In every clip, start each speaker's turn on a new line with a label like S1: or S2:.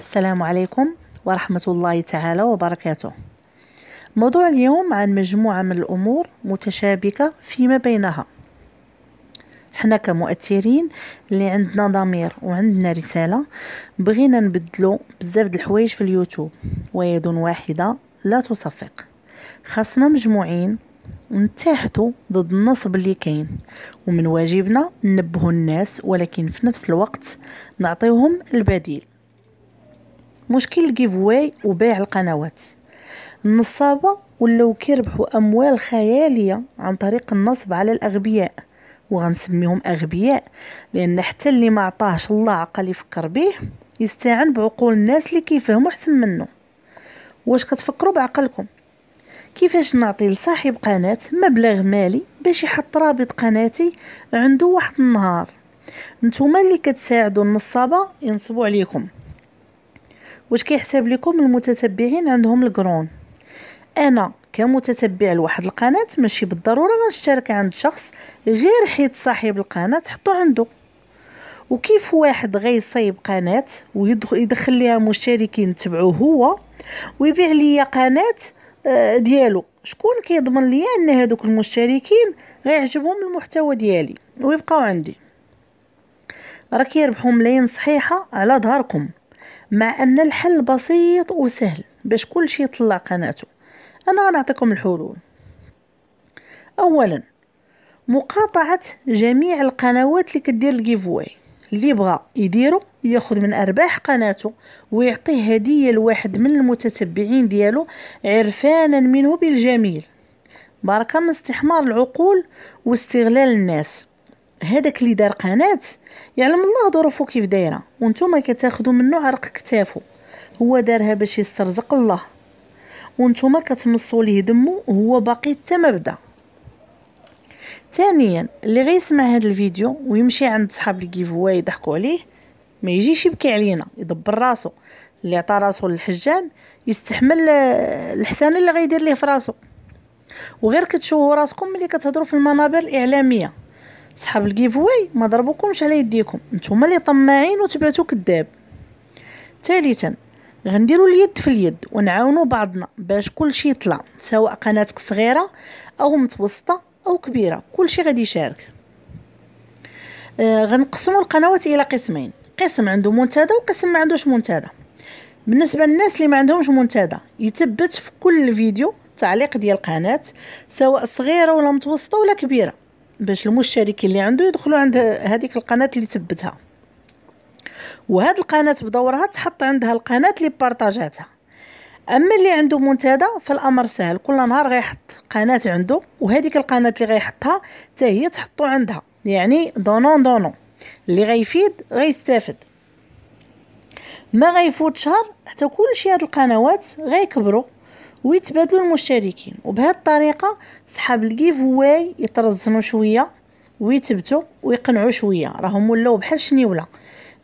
S1: السلام عليكم ورحمة الله تعالى وبركاته موضوع اليوم عن مجموعة من الأمور متشابكة فيما بينها حنا كمؤثرين اللي عندنا ضمير وعندنا رسالة بغينا نبدلو بزاف د الحوايج في اليوتيوب ويد واحدة لا تصفق خاصنا مجموعين نتحدو ضد النصب اللي كاين ومن واجبنا ننبهوا الناس ولكن في نفس الوقت نعطيهم البديل مشكل الجيفواي وبيع القنوات النصابة ولاو كيربحوا أموال خيالية عن طريق النصب على الأغبياء وغنسميهم أغبياء لأن حتى اللي ما عطاهش الله عقل يفكر به يستعان بعقول الناس اللي كيفهموا أحسن منه واش كتفكروا بعقلكم كيفاش نعطي لصاحب قناة مبلغ مالي باش يحط رابط قناتي عنده واحد النهار نتوما اللي كتساعدوا النصابة ينصبوا عليكم واش كيحسب لكم المتتبعين عندهم الكرون انا كمتتبع لواحد القناه ماشي بالضروره غنشترك عند شخص غير حيت صاحب القناه حطو عنده وكيف واحد غيصايب قناه ويدخل ليها مشتركين تبعوه هو ويبيع ليا قناه آه، ديالو شكون كيضمن ليا ان هادوك المشتركين غيعجبهم المحتوى ديالي ويبقاو عندي راه كيربحوا ملايين صحيحه على ظهركم مع أن الحل بسيط وسهل باش كل شيء يطلع قناته أنا غنعطيكم الحلول أولا مقاطعة جميع القنوات اللي كدير الجيفواي اللي بغى يديرو ياخد من ارباح قناته ويعطي هديه لواحد من المتتبعين ديالو عرفانا منه بالجميل بركه من استحمار العقول واستغلال الناس هذاك اللي دار قناه يعلم الله ظروفه كيف دايره وانتم كتاخذوا منه عرق كتافه هو دارها باش يسترزق الله وانتم كتمصوا ليه دمه وهو باقي حتى ما بدا ثانيا اللي غيسمع هذا الفيديو ويمشي عند صحاب الكيفوا يضحكوا عليه ما يجيش يبكي علينا يدبر راسو اللي عطى راسو للحجام يستحمل آه، الحسانه اللي غيدير ليه في راسو وغير كتشوهوا راسكم ملي كتهضروا في المنابر الاعلاميه صحاب الكيفوي ما ضربوكمش على يديكم نتوما اللي طماعين وتبعتو كذاب ثالثا غنديروا اليد في اليد ونعاونوا بعضنا باش كل شيء يطلع سواء قناتك صغيره او متوسطه او كبيره كل شيء غادي يشارك آه غنقسموا القنوات الى قسمين قسم عنده منتدى وقسم ما عندوش منتدى بالنسبه للناس اللي ما عندهمش منتدى يثبت في كل فيديو تعليق ديال القناه سواء صغيره ولا متوسطه ولا كبيره باش المشتركين اللي عنده يدخلوا عند هذيك القناه اللي ثبتها وهاد القناه بدورها تحط عندها القناه اللي بارطاجاتها اما اللي عنده منتدى فالامر سهل كل نهار غيحط قناه عنده وهذيك القناه اللي غيحطها حتى هي تحطو عندها يعني دونون دونون اللي غيفيد غيستافد ما غيفوت شهر حتى كلشي هاد القنوات غيكبروا ويتبادلوا المشتركين وبهذه الطريقه صحاب الجيف واي يترزنوا شويه ويتبتوا ويقنعوا شويه راهم ولاو بحال شنيوله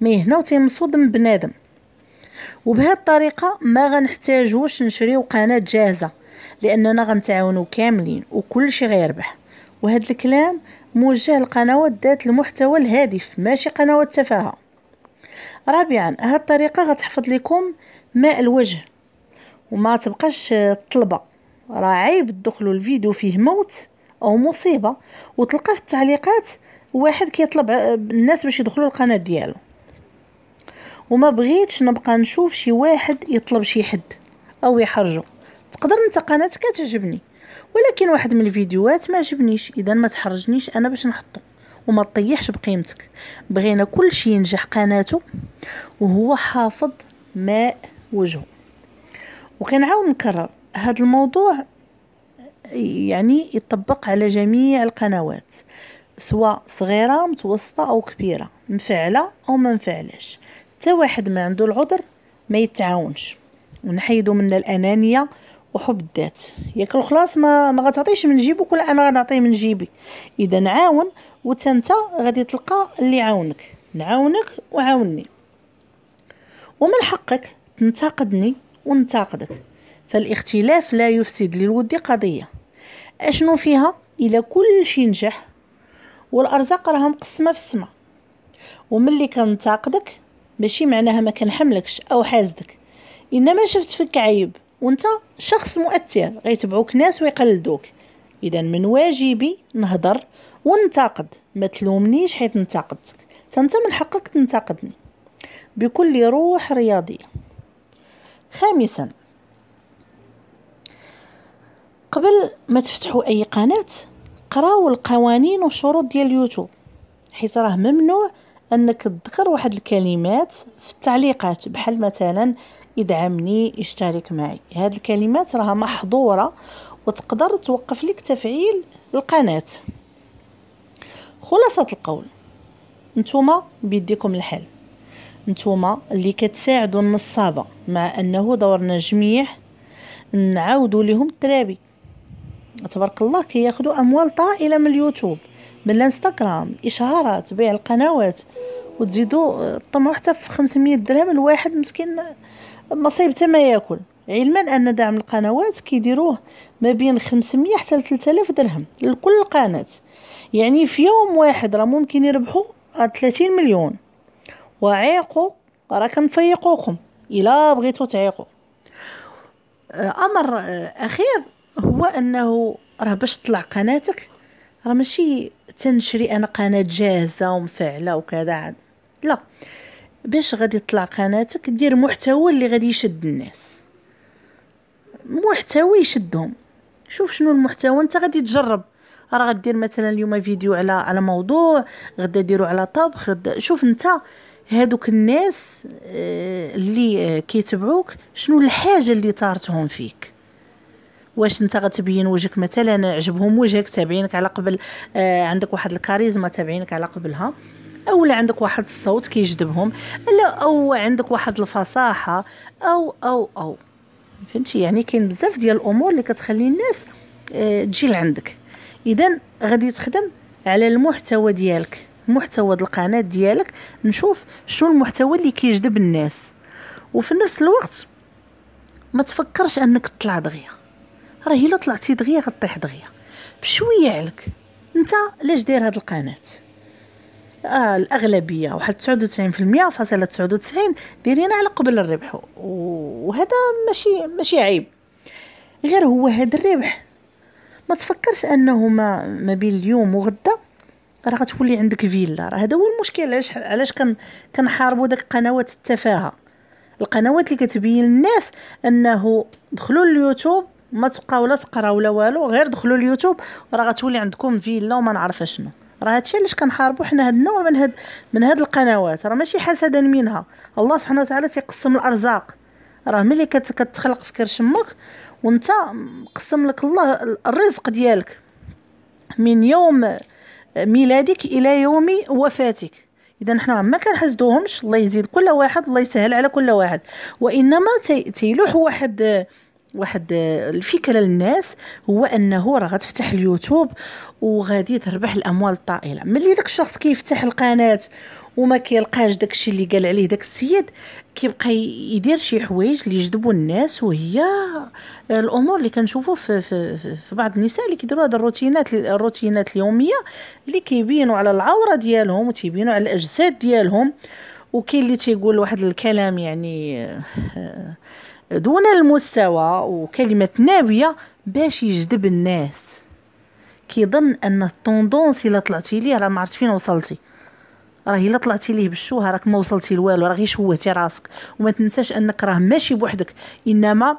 S1: ما هنا تيمصوا دم بنادم وبهذه الطريقه ما غنحتاجوش نشريو قناه جاهزه لاننا غنتعاونوا كاملين وكل شيء غيربح وهذا الكلام موجه لقنوات ذات المحتوى الهادف ماشي قنوات تفاهه رابعا هذه الطريقه غتحفظ لكم ماء الوجه وما تبقاش الطلبه راه عيب تدخلوا الفيديو فيه موت او مصيبه وتلقى في التعليقات واحد كيطلب الناس باش يدخلوا القناه ديالو وما بغيتش نبقى نشوف شي واحد يطلب شي حد او يحرجو تقدر انت قناتك تعجبني ولكن واحد من الفيديوهات ما عجبنيش اذا ما تحرجنيش انا باش نحطو وما تطيحش بقيمتك بغينا كل شي ينجح قناته وهو حافظ ماء وجهه وكنعاود نكرر هذا الموضوع يعني يطبق على جميع القنوات سواء صغيرة متوسطة أو كبيرة مفعلة أو ما مفعلش واحد ما عنده العذر ما يتعاونش ونحيدو من الأنانية وحب الذات ياك الخلاص ما ما غتعطيش من جيبك كل انا غنعطي من جيبي اذا نعاون وتا غادي تلقى اللي عاونك نعاونك وعاوني ومن حقك تنتقدني وننتقدك فالاختلاف لا يفسد للود قضية أشنو فيها إلا كل شيء نجح والأرزاق راها مقسمة في السما وملي كنتاقدك ماشي معناها ما كنحملكش أو حاسدك إنما شفت فيك عيب وانت شخص مؤثر غيتبعوك ناس ويقلدوك إذا من واجبي نهضر وننتقد ما تلومنيش حيت انتقدتك تنت من حقك تنتقدني بكل روح رياضيه خامسا قبل ما تفتحوا اي قناه قراو القوانين والشروط ديال اليوتيوب حيت راه ممنوع انك تذكر واحد الكلمات في التعليقات بحال مثلا ادعمني اشترك معي هاد الكلمات راها محظوره وتقدر توقف لك تفعيل القناه خلاصه القول نتوما بيديكم الحل نتوما اللي كتساعدوا النصابه مع انه دورنا جميع نعاودوا لهم الترابي تبارك الله كياخذوا كي اموال طائله من اليوتيوب من الانستغرام اشهارات بيع القنوات وتزيدوا الطموح آه، حتى في 500 درهم الواحد مسكين آه، مصيبته ما ياكل علما ان دعم القنوات كيديروه ما بين 500 حتى 3000 درهم لكل قناه يعني في يوم واحد راه ممكن يربحوا آه، 30 مليون وعيقوا راه كنفيقوكم الا بغيتو تعيقوا آه، امر آه، اخير هو انه راه باش تطلع قناتك راه ماشي تنشري انا قناه جاهزه ومفعله وكذا عاد لا باش غادي تطلع قناتك دير محتوى اللي غادي يشد الناس محتوى يشدهم شوف شنو المحتوى انت غادي تجرب راه غدير مثلا اليوم فيديو على على موضوع غدا ديرو على طبخ غدا شوف انت هادوك الناس آه، اللي آه، كيتبعوك شنو الحاجه اللي طارتهم فيك واش انت غتبين وجهك مثلا عجبهم وجهك تابعينك على قبل آه، عندك واحد الكاريزما تابعينك على قبلها او لا عندك واحد الصوت كيجذبهم لا او عندك واحد الفصاحه او او او فهمتي يعني كاين بزاف ديال الامور اللي كتخلي الناس تجي لعندك اذا غادي تخدم على المحتوى ديالك محتوى القناه ديالك نشوف شنو المحتوى اللي كيجذب الناس وفي نفس الوقت ما تفكرش انك تطلع دغيا راه الا طلعتي دغيا غطيح دغيا بشويه عليك انت علاش داير هاد القناه آه الاغلبيه واحد 99% فاصله 99 دايرين على قبل الربح وهذا ماشي ماشي عيب غير هو هاد الربح ما تفكرش انه ما, ما بين اليوم وغدا راه غتولي عندك فيلا راه هذا هو المشكل علاش علاش كن كنحاربوا داك قنوات التفاهه القنوات اللي كتبين الناس انه دخلوا اليوتيوب ما تبقاو لا تقراو لا والو غير دخلوا اليوتيوب وراه غتولي عندكم فيلا وما نعرف شنو راه هادشي علاش كنحاربوا حنا هاد النوع من هاد من هاد القنوات راه ماشي حسدا منها الله سبحانه وتعالى تيقسم الارزاق راه ملي كتخلق في كرش امك وانت قسم لك الله الرزق ديالك من يوم ميلادك الى يوم وفاتك اذا حنا ما كنحسدوهمش الله يزيد كل واحد الله يسهل على كل واحد وانما تيلوح واحد واحد الفكره للناس هو انه راه غتفتح اليوتيوب وغادي تربح الاموال الطائله ملي داك الشخص كيفتح القناه وما كيلقاش داكشي اللي قال عليه داك السيد كيبقى يدير شي حوايج اللي يجذبوا الناس وهي الامور اللي كنشوفوا في, في, في بعض النساء اللي كيديروا هاد الروتينات الروتينات اليوميه اللي كيبينوا على العوره ديالهم وتيبينوا على الاجساد ديالهم وكاين اللي تيقول واحد الكلام يعني آه، دون المستوى وكلمه ناويه باش يجذب الناس كيظن ان التوندونس الا طلعتي ليه راه ما عرفت فين وصلتي راه الا طلعتي ليه بالشوهه راك ما وصلتي لوالو راه غير شوهتي راسك وما تنساش انك راه ماشي بوحدك انما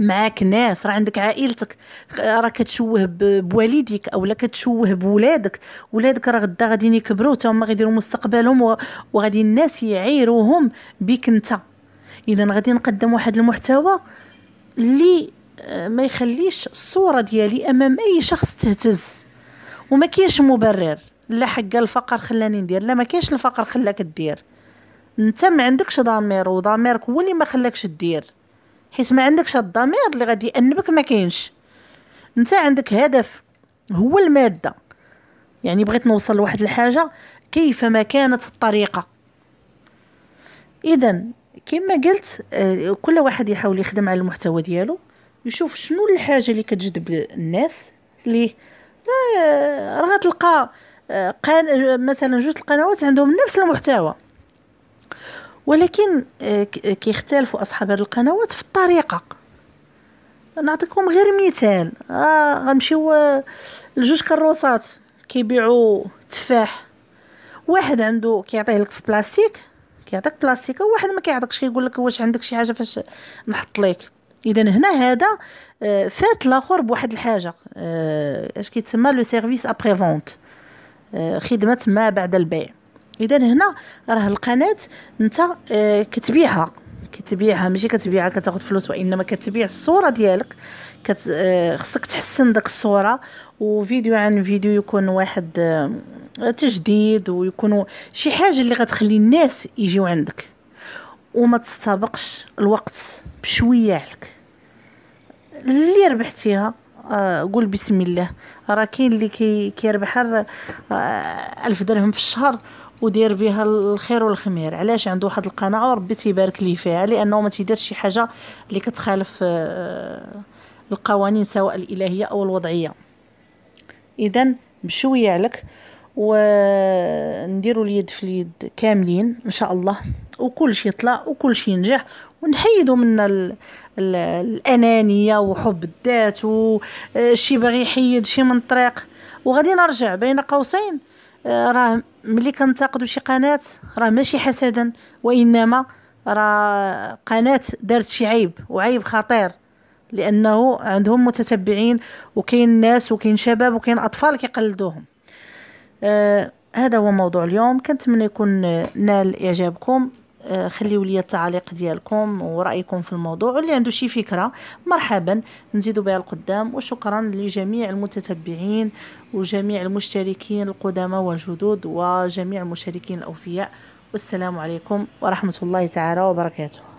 S1: معاك ناس راه عندك عائلتك راه كتشوه بوالديك اولا كتشوه بولادك ولادك راه غدا غاديين يكبروا حتى هما غيديروا مستقبلهم وغادي الناس يعيروهم بك انت اذا غادي نقدم واحد المحتوى اللي آه، ما يخليش الصوره ديالي امام اي شخص تهتز وما كاينش مبرر لا حق الفقر خلاني ندير لا ما كاينش الفقر خلاك دير انت ما عندكش ضمير وضميرك هو اللي ما خلاكش دير حيت ما عندكش الضمير اللي غادي يأنبك ما كاينش انت عندك هدف هو الماده يعني بغيت نوصل لواحد الحاجه كيفما كانت الطريقه اذا كما قلت آه، كل واحد يحاول يخدم على المحتوى ديالو يشوف شنو الحاجه اللي كتجذب الناس ليه راه غتلقى قان مثلا جوج القنوات عندهم نفس المحتوى ولكن آه، آه، كيختلفوا اصحاب هذه القنوات في الطريقه نعطيكم غير مثال راه غنمشيو آه، لجوج كروسات كيبيعوا تفاح واحد عنده كيعطيه لك في بلاستيك كيعطيك بلاستيك وواحد ما كيعطيكش كيقول لك واش عندك شي حاجه فاش نحط لك اذا هنا هذا فات الاخر بواحد الحاجه اش كيتسمى لو سيرفيس ابري فونت آه، خدمة ما بعد البيع إذا هنا راه القناة أنت آه، كتبيعها كتبيعها ماشي كتبيعها كتاخد فلوس وانما كتبيع الصوره ديالك كت... آه، خصك تحسن داك الصوره وفيديو عن فيديو يكون واحد تجديد ويكون شي حاجه اللي غتخلي الناس يجيو عندك وما تستبقش الوقت بشويه عليك اللي ربحتيها آه، قول بسم الله راه كاين اللي كي كيربح آه، ألف درهم في الشهر ودير بها الخير والخمير علاش عنده واحد القناعه وربي تيبارك ليه فيها لانه ما تيديرش شي حاجه اللي كتخالف آه، القوانين سواء الالهيه او الوضعيه اذا بشويه عليك ونديروا اليد في اليد كاملين ان شاء الله وكل شيء طلع وكل شيء نجح ونحيدوا من ال ال الانانيه وحب الذات وشي آه، باغي يحيد شي من طريق وغادي نرجع بين قوسين آه، راه ملي كنتقدوا شي قناه راه ماشي حسدا وانما راه قناه دارت شي عيب وعيب خطير لانه عندهم متتبعين وكاين ناس وكاين شباب وكاين اطفال كيقلدوهم آه هذا هو موضوع اليوم كنتمنى يكون نال اعجابكم آه، خليوا لي التعليق ديالكم ورايكم في الموضوع واللي عنده شي فكره مرحبا نزيدوا بها القدام وشكرا لجميع المتتبعين وجميع المشتركين القدامى والجدد وجميع المشاركين الاوفياء والسلام عليكم ورحمه الله تعالى وبركاته